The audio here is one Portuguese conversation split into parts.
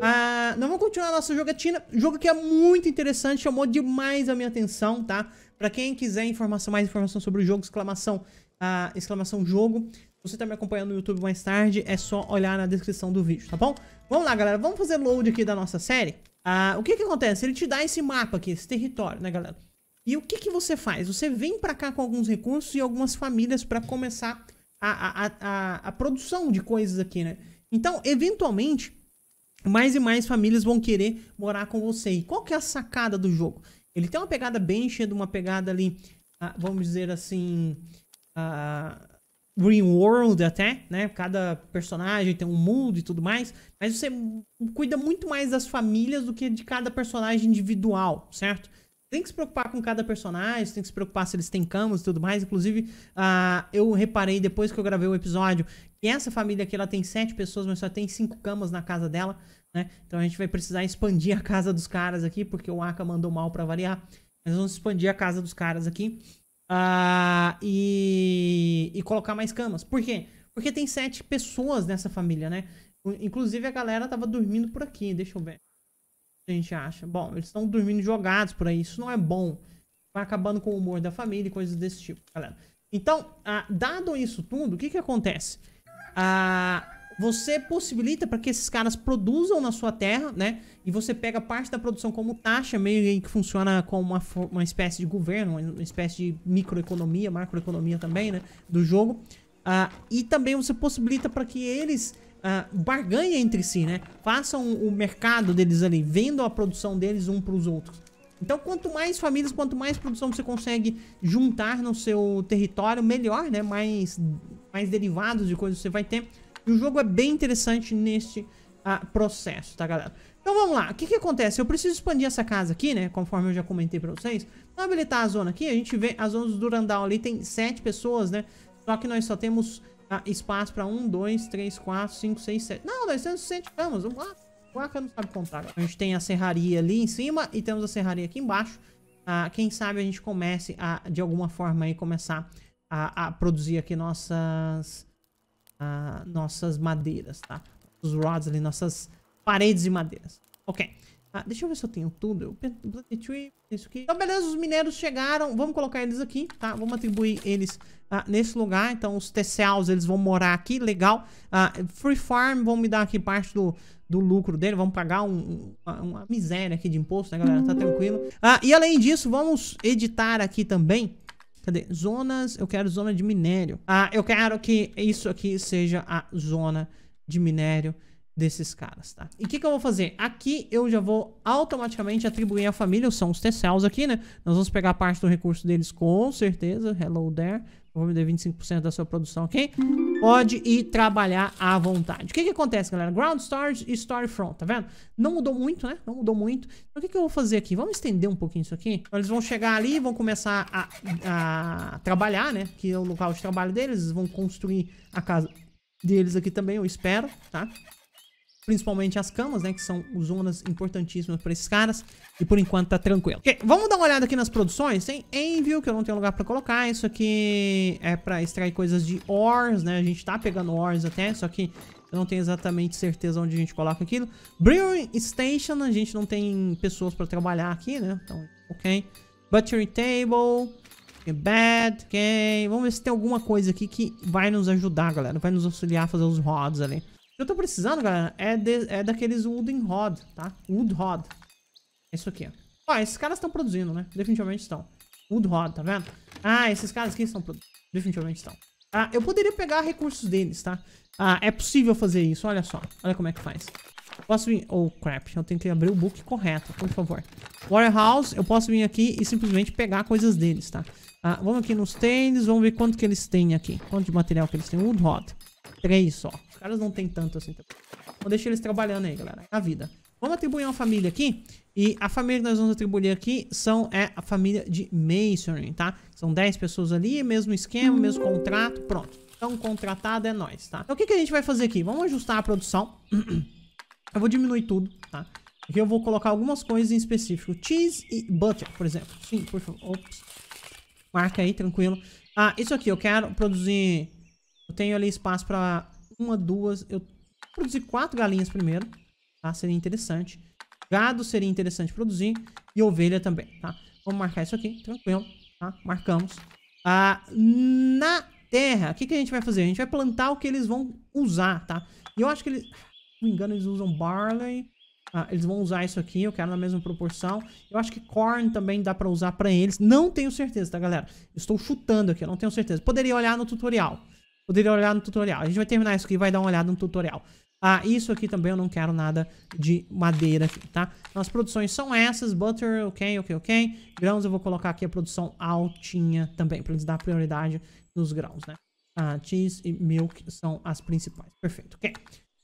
Ah, nós vamos continuar a nossa jogatina. É jogo que é muito interessante, chamou demais a minha atenção, tá? Pra quem quiser informação, mais informação sobre o jogo, exclamação, ah, exclamação jogo. Se você tá me acompanhando no YouTube mais tarde, é só olhar na descrição do vídeo, tá bom? Vamos lá, galera. Vamos fazer load aqui da nossa série. Ah, o que que acontece? Ele te dá esse mapa aqui, esse território, né, galera? E o que que você faz? Você vem pra cá com alguns recursos e algumas famílias pra começar a, a, a, a, a produção de coisas aqui, né? Então, eventualmente, mais e mais famílias vão querer morar com você. E qual que é a sacada do jogo? Ele tem uma pegada bem cheia de uma pegada ali, ah, vamos dizer assim, uh, ah, Green World até, né? Cada personagem tem um mundo e tudo mais, mas você cuida muito mais das famílias do que de cada personagem individual, certo? tem que se preocupar com cada personagem, tem que se preocupar se eles têm camas e tudo mais. Inclusive, uh, eu reparei depois que eu gravei o episódio que essa família aqui ela tem sete pessoas, mas só tem cinco camas na casa dela, né? Então a gente vai precisar expandir a casa dos caras aqui, porque o Aka mandou mal para variar. Nós vamos expandir a casa dos caras aqui uh, e, e colocar mais camas. Por quê? Porque tem sete pessoas nessa família, né? Inclusive a galera tava dormindo por aqui, deixa eu ver. A gente acha. Bom, eles estão dormindo jogados por aí. Isso não é bom. Vai acabando com o humor da família e coisas desse tipo, galera. Então, ah, dado isso tudo, o que que acontece? Ah, você possibilita para que esses caras produzam na sua terra, né? E você pega parte da produção como taxa, meio que funciona como uma, uma espécie de governo, uma espécie de microeconomia, macroeconomia também, né? Do jogo. Ah, e também você possibilita para que eles uh, barganha entre si, né? Façam o mercado deles ali, vendam a produção deles um para os outros. Então, quanto mais famílias, quanto mais produção você consegue juntar no seu território, melhor, né? Mais, mais derivados de coisas você vai ter. E o jogo é bem interessante neste uh, processo, tá, galera? Então vamos lá, o que que acontece? Eu preciso expandir essa casa aqui, né, conforme eu já comentei pra vocês. Vamos habilitar a zona aqui, a gente vê as zonas do Durandal ali, tem sete pessoas, né, só que nós só temos ah, espaço pra 1, 2, 3, 4, 5, 6, 7. Não, nós temos 100 Vamos lá. O Aka não sabe contar. A gente tem a serraria ali em cima e temos a serraria aqui embaixo. Ah, quem sabe a gente comece a, de alguma forma aí, começar a, a produzir aqui nossas, a, ah, nossas madeiras, tá? Os rods ali, nossas paredes de madeiras. Ok. Ok. Ah, deixa eu ver se eu tenho tudo. Eu... Isso aqui. Então, beleza, os mineiros chegaram. Vamos colocar eles aqui, tá? Vamos atribuir eles ah, nesse lugar. Então, os TCAs, eles vão morar aqui. Legal. Ah, Free Farm vão me dar aqui parte do, do lucro dele. Vamos pagar um, uma, uma, miséria aqui de imposto, né, galera? Tá tranquilo. ah e além disso, vamos editar aqui também. Cadê? Zonas. Eu quero zona de minério. ah eu quero que isso aqui seja a zona de minério desses caras, tá? E o que, que eu vou fazer? Aqui eu já vou automaticamente atribuir a família, são os Tessels aqui, né? Nós vamos pegar parte do recurso deles com certeza, hello there, vou me dar 25% da sua produção, ok? Pode ir trabalhar à vontade. O que que acontece, galera? Ground Storage e Storefront, tá vendo? Não mudou muito, né? Não mudou muito. Então, o que que eu vou fazer aqui? Vamos estender um pouquinho isso aqui. Então, eles vão chegar ali, vão começar a, a trabalhar, né? Que é o local de trabalho deles. Eles vão construir a casa deles aqui também, eu espero, tá? principalmente as camas, né, que são zonas importantíssimas para esses caras, e por enquanto tá tranquilo. Ok, vamos dar uma olhada aqui nas produções, tem Envio, que eu não tenho lugar para colocar, isso aqui é para extrair coisas de ores, né, a gente tá pegando ores até, só que eu não tenho exatamente certeza onde a gente coloca aquilo. Brewing Station, a gente não tem pessoas para trabalhar aqui, né, então, ok. Buttery Table, Bad, ok. Vamos ver se tem alguma coisa aqui que vai nos ajudar, galera, vai nos auxiliar a fazer os rods ali eu tô precisando, galera, é, de, é daqueles wooden rod, tá? Wood rod. É isso aqui, ó. Ó, esses caras estão produzindo, né? Definitivamente estão. Wood rod, tá vendo? Ah, esses caras aqui estão produzindo. Definitivamente estão. Ah, eu poderia pegar recursos deles, tá? Ah, é possível fazer isso, olha só. Olha como é que faz. Posso vir... Oh, crap. Eu tenho que abrir o book correto, por favor. Warehouse, eu posso vir aqui e simplesmente pegar coisas deles, tá? Ah, vamos aqui nos tênis, vamos ver quanto que eles têm aqui. Quanto de material que eles têm. Wood rod. Três só caras não tem tanto assim. Então deixa eles trabalhando aí, galera. Na a vida. Vamos atribuir uma família aqui. E a família que nós vamos atribuir aqui são, é a família de Masonry, tá? São 10 pessoas ali, mesmo esquema, mesmo contrato, pronto. Então, contratado é nós, tá? Então, o que, que a gente vai fazer aqui? Vamos ajustar a produção. eu vou diminuir tudo, tá? Aqui eu vou colocar algumas coisas em específico. Cheese e butter, por exemplo. Sim, por favor. Ops. Marca aí, tranquilo. Ah, isso aqui eu quero produzir... Eu tenho ali espaço pra uma, duas... Eu produzi quatro galinhas primeiro, tá? Seria interessante. Gado seria interessante produzir. E ovelha também, tá? Vamos marcar isso aqui, tranquilo, tá? Marcamos. Ah, na terra, o que, que a gente vai fazer? A gente vai plantar o que eles vão usar, tá? E eu acho que eles... Se não me engano, eles usam barley... Ah, eles vão usar isso aqui, eu quero na mesma proporção. Eu acho que corn também dá pra usar pra eles. Não tenho certeza, tá, galera? Estou chutando aqui, eu não tenho certeza. Poderia olhar no tutorial. Poderia olhar no tutorial. A gente vai terminar isso aqui e vai dar uma olhada no tutorial. Ah, isso aqui também eu não quero nada de madeira aqui, tá? Então as produções são essas, butter, ok, ok, ok. Grãos eu vou colocar aqui a produção altinha também, pra eles dar prioridade nos grãos, né? Ah, cheese e milk são as principais. Perfeito, ok.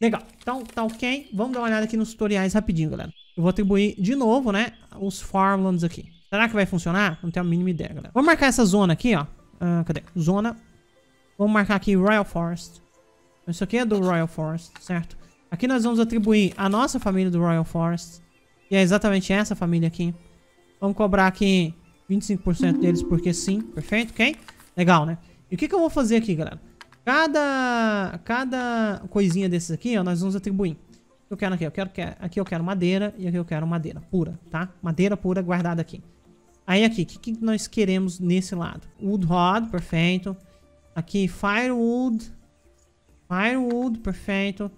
Legal, então tá ok. Vamos dar uma olhada aqui nos tutoriais rapidinho, galera. Eu vou atribuir de novo, né, os farmlands aqui. Será que vai funcionar? Não tenho a mínima ideia, galera. Vou marcar essa zona aqui, ó. Ah, cadê? Zona Vamos marcar aqui Royal Forest. Isso aqui é do Royal Forest, certo? Aqui nós vamos atribuir a nossa família do Royal Forest. E é exatamente essa família aqui. Vamos cobrar aqui 25% deles porque sim. Perfeito, ok? Legal, né? E o que, que eu vou fazer aqui, galera? Cada, cada coisinha desses aqui, ó, nós vamos atribuir. O que eu quero aqui? Eu quero, aqui eu quero madeira e aqui eu quero madeira pura, tá? Madeira pura guardada aqui. Aí aqui, o que, que nós queremos nesse lado? Wood rod, perfeito. Perfeito. Aqui, firewood. Firewood, perfeito.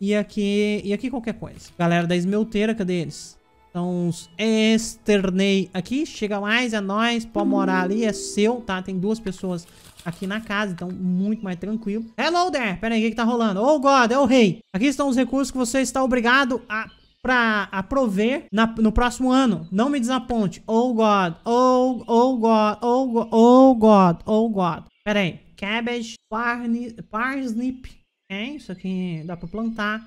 E aqui, e aqui qualquer coisa. Galera da esmelteira, cadê eles? Então, os externei aqui. Chega mais, é nóis. Pode morar ali, é seu, tá? Tem duas pessoas aqui na casa, então muito mais tranquilo. Hello there! Pera aí, o que, que tá rolando? Oh, God, é o rei! Aqui estão os recursos que você está obrigado a para aprover na, no próximo ano. Não me desaponte. Oh God, oh, oh God, oh God, oh God, oh God. Pera aí. Cabbage, parni, parsnip. É, isso aqui dá para plantar.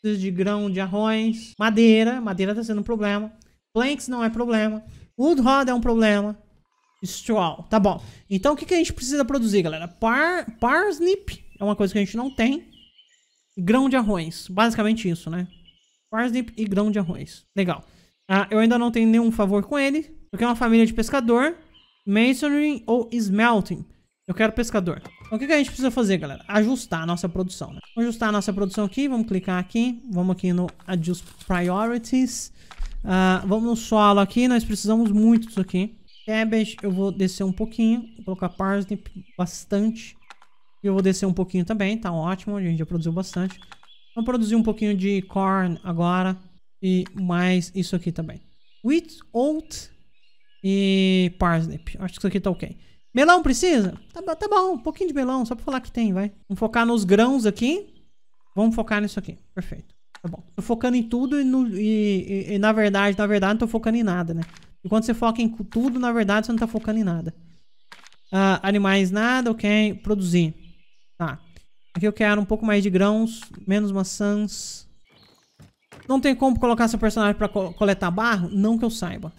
Preciso de grão de arroz. Madeira. Madeira tá sendo um problema. Planks não é problema. Wood rod é um problema. Straw. Tá bom. Então o que, que a gente precisa produzir, galera? Par, parsnip é uma coisa que a gente não tem. Grão de arroz. Basicamente isso, né? Parsnip e grão de arroz. Legal. Ah, eu ainda não tenho nenhum favor com ele, porque é uma família de pescador, masonry ou smelting. Eu quero pescador. Então, o que, que a gente precisa fazer, galera? Ajustar a nossa produção, né? Vamos ajustar a nossa produção aqui, vamos clicar aqui, vamos aqui no Adjust Priorities. Ah, vamos no solo aqui, nós precisamos muito disso aqui. Cabbage, eu vou descer um pouquinho, vou colocar parsnip bastante. E eu vou descer um pouquinho também, tá ótimo, a gente já produziu bastante. Vamos produzir um pouquinho de corn agora. E mais isso aqui também. Wheat, oat e parsnip. Acho que isso aqui tá ok. Melão precisa? Tá, tá bom, um pouquinho de melão, só pra falar que tem, vai. Vamos focar nos grãos aqui. Vamos focar nisso aqui. Perfeito. Tá bom. Tô focando em tudo e, no, e, e, e na verdade, na verdade, não tô focando em nada, né? E quando você foca em tudo, na verdade, você não tá focando em nada. Uh, animais, nada, ok. Produzir. Tá. Aqui eu quero um pouco mais de grãos, menos maçãs. Não tem como colocar seu personagem pra co coletar barro? Não que eu saiba.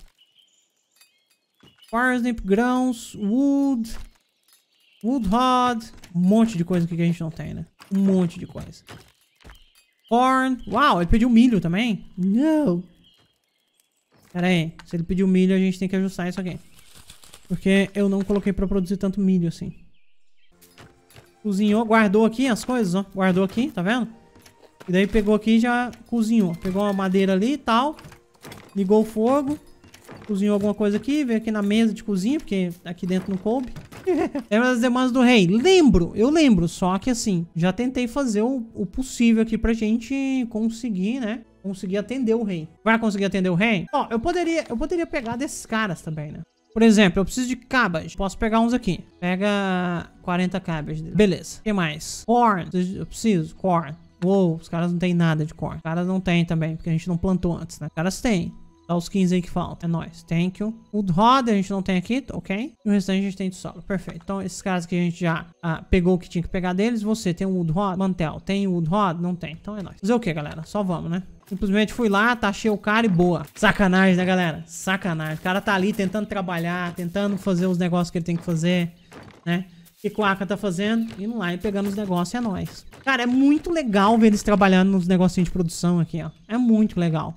Parsnip, grãos, wood, wood rod, um monte de coisa aqui que a gente não tem, né? Um monte de coisa. Corn. Uau, ele pediu milho também? Não. Pera aí. Se ele pediu milho, a gente tem que ajustar isso aqui. Porque eu não coloquei pra produzir tanto milho assim. Cozinhou, guardou aqui as coisas, ó. Guardou aqui, tá vendo? E daí pegou aqui e já cozinhou. Pegou uma madeira ali e tal. Ligou o fogo. Cozinhou alguma coisa aqui. Veio aqui na mesa de cozinha, porque aqui dentro não coube. Lembra das demandas do rei? Lembro, eu lembro. Só que assim, já tentei fazer o, o possível aqui pra gente conseguir, né? Conseguir atender o rei. Vai conseguir atender o rei? Ó, eu poderia, eu poderia pegar desses caras também, né? Por exemplo, eu preciso de cabas. Posso pegar uns aqui. Pega 40 cabas. Beleza. O que mais? Corn. Eu preciso. Corn. Uou, os caras não têm nada de corn. Os caras não têm também, porque a gente não plantou antes, né? Os caras têm. Dá os 15 aí que falta. É nóis. Thank you. O Rod a gente não tem aqui, ok? E o restante a gente tem de solo. Perfeito. Então, esses caras que a gente já ah, pegou o que tinha que pegar deles. Você tem o Wood Rod? Mantel. Tem o Wood Rod? Não tem. Então é nóis. Fazer o que, galera? Só vamos, né? Simplesmente fui lá, taxei o cara e boa. Sacanagem, né, galera? Sacanagem. O cara tá ali tentando trabalhar, tentando fazer os negócios que ele tem que fazer, né? que o Aka tá fazendo, indo lá e pegando os negócios, é nóis. Cara, é muito legal ver eles trabalhando nos negocinhos de produção aqui, ó. É muito legal.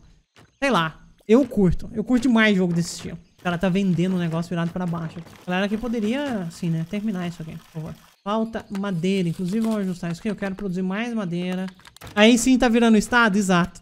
Sei lá, eu curto. Eu curto demais jogo desse estilo. O cara tá vendendo um negócio virado pra baixo. Galera que poderia, assim, né? Terminar isso aqui, por favor. Falta madeira. Inclusive, vamos ajustar isso aqui. Eu quero produzir mais madeira. Aí sim tá virando estado? Exato.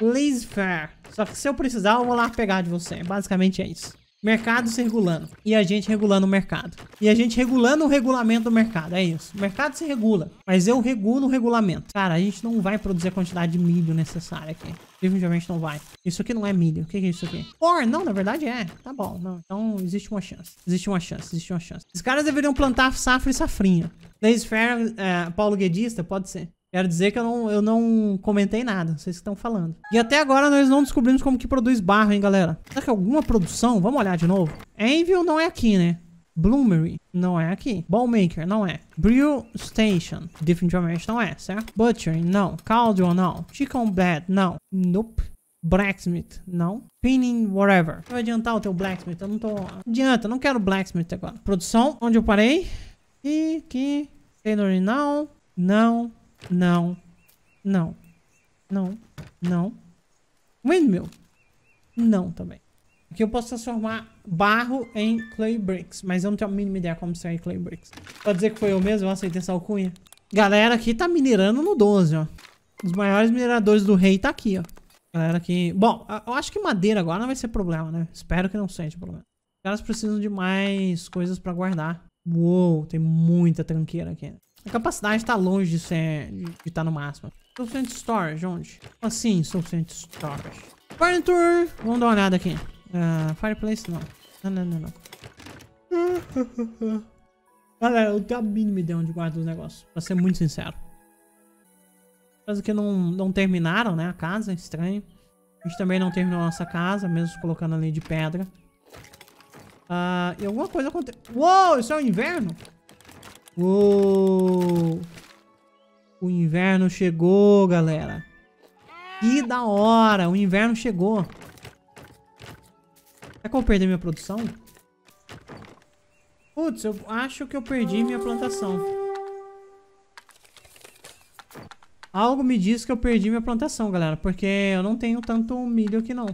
laissez fair. Só que se eu precisar, eu vou lá pegar de você. Basicamente é isso. Mercado se regulando. E a gente regulando o mercado. E a gente regulando o regulamento do mercado. É isso. O mercado se regula. Mas eu regulo o regulamento. Cara, a gente não vai produzir a quantidade de milho necessária aqui. Definitivamente não vai. Isso aqui não é milho. O que é isso aqui? Corn. Não, na verdade é. Tá bom. Não. Então existe uma chance. Existe uma chance. Existe uma chance. Os caras deveriam plantar safra e safrinha. Leis Fair, é, Paulo Guedista, pode ser. Quero dizer que eu não, eu não comentei nada, vocês estão falando. E até agora nós não descobrimos como que produz barro, hein, galera? Será que é alguma produção? Vamos olhar de novo. Envil não é aqui, né? Bloomery não é aqui. Ballmaker não é. Brew Station definitivamente não é, certo? Butchering não. Cauldron não. Chicken Bed não. Nope. Blacksmith, não. Pinning, whatever. Vai adiantar o teu blacksmith, eu não tô... Adianta, não quero blacksmith agora. Produção, onde eu parei. E aqui. Tailoring, não. Não. Não. Não. Não. Não. Windmill. Não também. Aqui eu posso transformar barro em clay bricks. Mas eu não tenho a mínima ideia como sair clay bricks. Pode dizer que foi eu mesmo, eu aceitei essa alcunha. Galera aqui tá minerando no 12, ó. Os maiores mineradores do rei tá aqui, ó. Galera aqui... Bom, eu acho que madeira agora não vai ser problema, né? Espero que não seja problema. Os caras precisam de mais coisas pra guardar. Uou, tem muita tranqueira aqui. Né? A capacidade tá longe de ser... de estar tá no máximo. Sufficient storage, onde? Assim, ah, sufficient storage. Furniture! Vamos dar uma olhada aqui. Uh, fireplace, não. Não, não, não, não. Galera, eu tenho a mínima ideia onde guarda os negócios. Pra ser muito sincero. Caso que não, não terminaram, né? A casa, estranho. A gente também não terminou a nossa casa, mesmo colocando ali de pedra. Uh, e alguma coisa aconteceu. Uou, isso é o inverno? Uou! O inverno chegou, galera. Que da hora! O inverno chegou. Será que eu perdi minha produção? Putz, eu acho que eu perdi minha plantação. Algo me diz que eu perdi minha plantação, galera. Porque eu não tenho tanto milho aqui, não.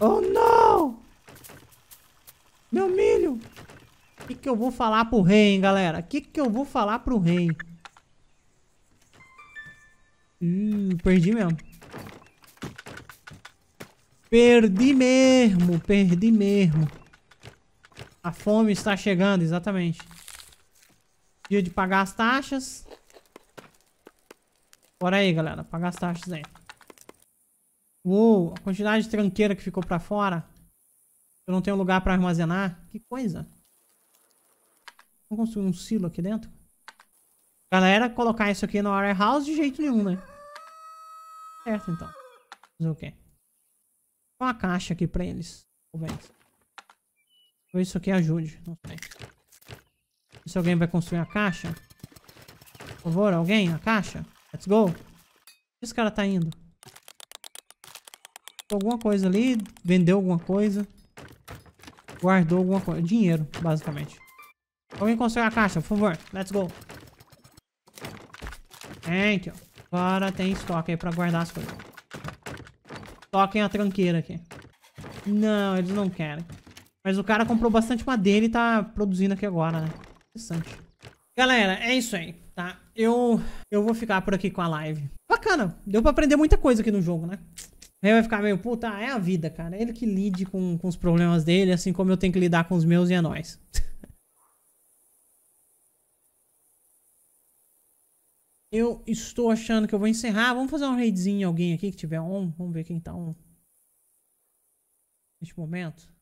Oh, O que, que eu vou falar pro rei, hein, galera? O que, que eu vou falar pro rei? Hum, perdi mesmo. Perdi mesmo, perdi mesmo. A fome está chegando, exatamente. Dia de pagar as taxas. Bora aí, galera. Pagar as taxas aí. Uou, a quantidade de tranqueira que ficou pra fora. Eu não tenho lugar pra armazenar. Que coisa. Vamos construir um silo aqui dentro? Galera, colocar isso aqui no warehouse de jeito nenhum, né? Certo, então. Fazer o quê? Uma caixa aqui pra eles. Talvez. Talvez isso aqui ajude. Não sei. Se alguém vai construir a caixa. Por favor, alguém? A caixa? Let's go. Esse cara tá indo. Alguma coisa ali. Vendeu alguma coisa. Guardou alguma coisa. Dinheiro, basicamente. Alguém consegue a caixa, por favor. Let's go. É, Thank então. you. Agora tem estoque aí pra guardar as coisas. Toquem a tranqueira aqui. Não, eles não querem. Mas o cara comprou bastante madeira e tá produzindo aqui agora, né? Interessante. Galera, é isso aí, tá? Eu, eu vou ficar por aqui com a live. Bacana, deu pra aprender muita coisa aqui no jogo, né? Ele vai ficar meio, puta, é a vida, cara. Ele que lide com, com os problemas dele, assim como eu tenho que lidar com os meus e é nóis. Eu estou achando que eu vou encerrar. Vamos fazer um raidzinho em alguém aqui que tiver on. Vamos ver quem tá on. Neste momento.